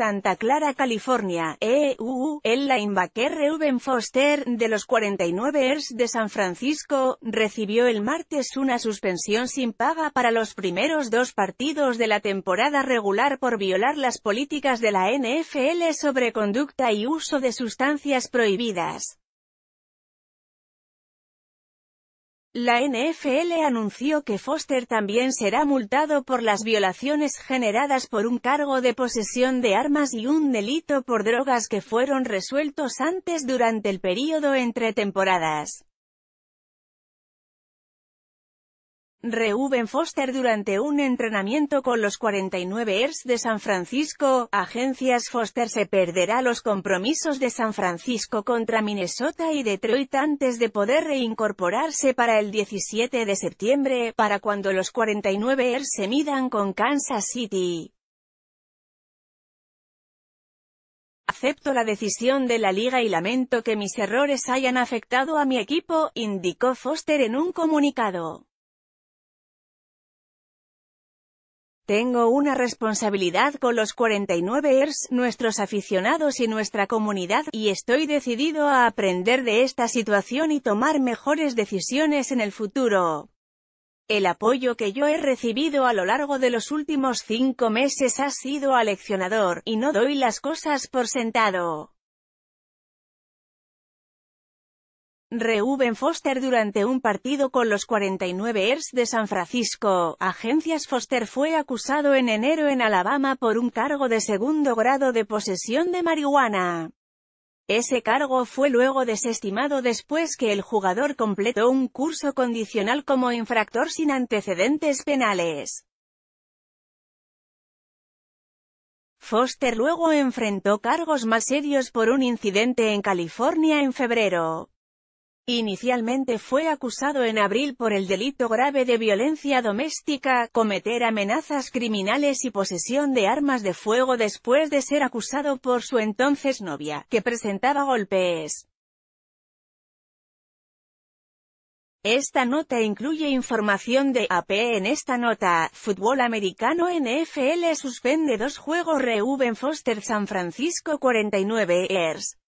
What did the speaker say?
Santa Clara, California, EU, el linebacker Reuben Foster, de los 49ers de San Francisco, recibió el martes una suspensión sin paga para los primeros dos partidos de la temporada regular por violar las políticas de la NFL sobre conducta y uso de sustancias prohibidas. La NFL anunció que Foster también será multado por las violaciones generadas por un cargo de posesión de armas y un delito por drogas que fueron resueltos antes durante el período entre temporadas. Reuben Foster durante un entrenamiento con los 49 ers de San Francisco, agencias Foster se perderá los compromisos de San Francisco contra Minnesota y Detroit antes de poder reincorporarse para el 17 de septiembre, para cuando los 49 ers se midan con Kansas City. Acepto la decisión de la liga y lamento que mis errores hayan afectado a mi equipo, indicó Foster en un comunicado. Tengo una responsabilidad con los 49ers, nuestros aficionados y nuestra comunidad, y estoy decidido a aprender de esta situación y tomar mejores decisiones en el futuro. El apoyo que yo he recibido a lo largo de los últimos cinco meses ha sido aleccionador, y no doy las cosas por sentado. Reuben Foster durante un partido con los 49 ers de San Francisco. Agencias Foster fue acusado en enero en Alabama por un cargo de segundo grado de posesión de marihuana. Ese cargo fue luego desestimado después que el jugador completó un curso condicional como infractor sin antecedentes penales. Foster luego enfrentó cargos más serios por un incidente en California en febrero. Inicialmente fue acusado en abril por el delito grave de violencia doméstica, cometer amenazas criminales y posesión de armas de fuego después de ser acusado por su entonces novia, que presentaba golpes. Esta nota incluye información de AP e en esta nota, fútbol americano NFL suspende dos juegos Reuben Foster San Francisco 49ers.